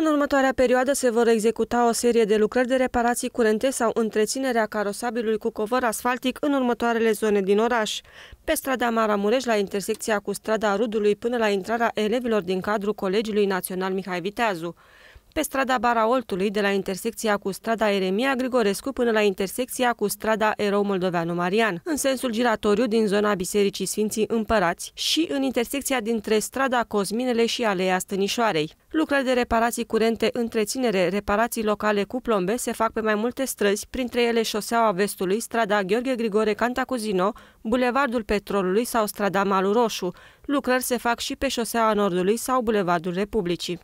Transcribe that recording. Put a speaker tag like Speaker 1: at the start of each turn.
Speaker 1: În următoarea perioadă se vor executa o serie de lucrări de reparații curente sau întreținerea carosabilului cu covor asfaltic în următoarele zone din oraș. Pe strada Maramureș, la intersecția cu strada Rudului, până la intrarea elevilor din cadrul Colegiului Național Mihai Viteazu pe strada Baraoltului de la intersecția cu strada Eremia Grigorescu până la intersecția cu strada Erou Moldoveanu Marian, în sensul giratoriu din zona Bisericii Sfinții Împărați și în intersecția dintre strada Cosminele și Aleea Stănișoarei. Lucrări de reparații curente, întreținere, reparații locale cu plombe se fac pe mai multe străzi, printre ele șoseaua Vestului, strada Gheorghe Grigore Cantacuzino, Bulevardul Petrolului sau strada Malu Roșu. Lucrări se fac și pe șoseaua Nordului sau Bulevardul Republicii.